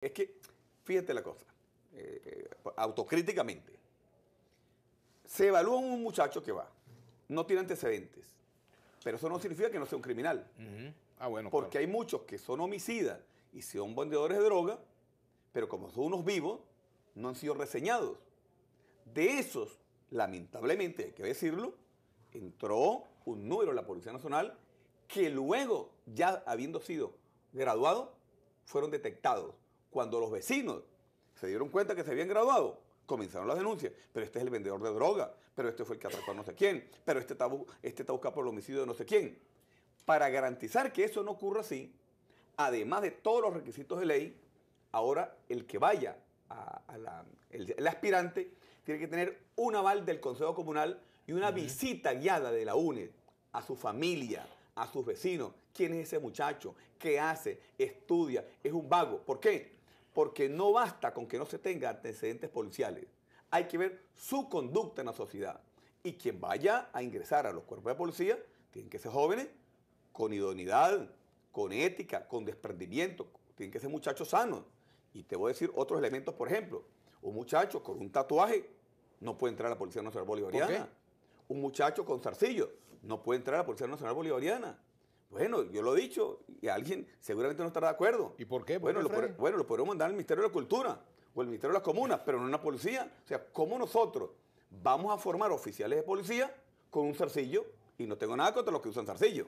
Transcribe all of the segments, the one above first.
Es que, fíjate la cosa, eh, eh, autocríticamente, se evalúa un muchacho que va, no tiene antecedentes, pero eso no significa que no sea un criminal. Ah, bueno. Porque hay muchos que son homicidas y son vendedores de droga, pero como son unos vivos, no han sido reseñados. De esos, lamentablemente, hay que decirlo, entró un número en la Policía Nacional que luego, ya habiendo sido graduado, fueron detectados cuando los vecinos se dieron cuenta que se habían graduado, comenzaron las denuncias. Pero este es el vendedor de droga, pero este fue el que atrapó a no sé quién, pero este está, este buscado por el homicidio de no sé quién. Para garantizar que eso no ocurra así, además de todos los requisitos de ley, ahora el que vaya a, el, aspirante tiene que tener un aval del Consejo Comunal y una visita guiada de la UNED a su familia, a sus vecinos. ¿Quién es ese muchacho? ¿Qué hace? ¿Estudia? ¿Es un vago? ¿Por qué? Porque no basta con que no se tenga antecedentes policiales. Hay que ver su conducta en la sociedad. Y quien vaya a ingresar a los cuerpos de policía, tienen que ser jóvenes con idoneidad, con ética, con desprendimiento. Tienen que ser muchachos sanos. Y te voy a decir otros elementos, por ejemplo. Un muchacho con un tatuaje no puede entrar a la Policía Nacional Bolivariana. Un muchacho con zarcillo no puede entrar a la Policía Nacional Bolivariana. Bueno, yo lo he dicho y alguien seguramente no estará de acuerdo. ¿Y por qué? bueno, lo, bueno, lo podemos mandar al Ministerio de la Cultura o al Ministerio de las Comunas, pero no a la policía. O sea, ¿cómo nosotros vamos a formar oficiales de policía con un zarcillo? Y no tengo nada contra los que usan zarcillo.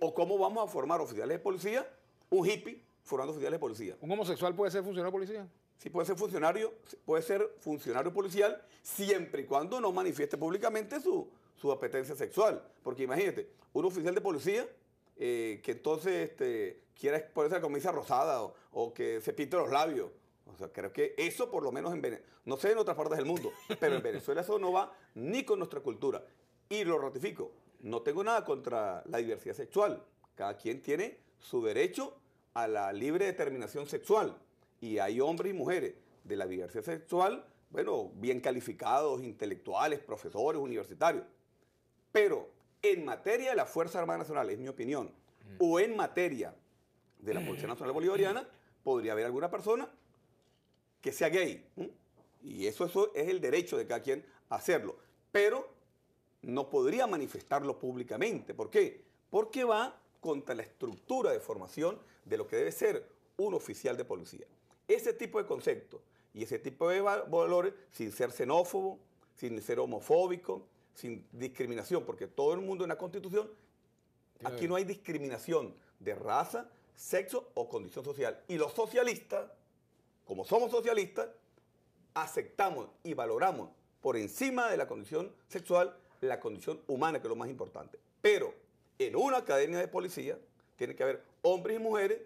¿O cómo vamos a formar oficiales de policía? Un hippie formando oficiales de policía. ¿Un homosexual puede ser funcionario de policía? Sí, puede ser funcionario, puede ser funcionario policial, siempre y cuando no manifieste públicamente su, su apetencia sexual. Porque imagínate, un oficial de policía eh, que entonces este, quiera ponerse la camisa rosada o, que se pinte los labios. O sea, creo que eso por lo menos en Venezuela, no sé en otras partes del mundo, pero en Venezuela eso no va ni con nuestra cultura. Y lo ratifico, no tengo nada contra la diversidad sexual. Cada quien tiene su derecho a la libre determinación sexual. Y hay hombres y mujeres de la diversidad sexual, bueno, bien calificados, intelectuales, profesores, universitarios. Pero en materia de la Fuerza Armada Nacional, es mi opinión, mm. o en materia de la Policía Nacional Bolivariana, podría haber alguna persona que sea gay. Y eso, eso es el derecho de cada quien hacerlo. Pero no podría manifestarlo públicamente. ¿Por qué? Porque va contra la estructura de formación de lo que debe ser un oficial de policía. Ese tipo de concepto y ese tipo de valores, sin ser xenófobo, sin ser homofóbico, sin discriminación, porque todo el mundo en la Constitución, aquí no hay discriminación de raza, sexo o condición social. Y los socialistas, como somos socialistas, aceptamos y valoramos por encima de la condición sexual la condición humana, que es lo más importante. Pero en una academia de policía tiene que haber hombres y mujeres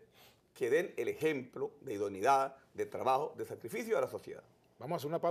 que den el ejemplo de idoneidad, de trabajo, de sacrificio a la sociedad. Vamos a hacer una pausa.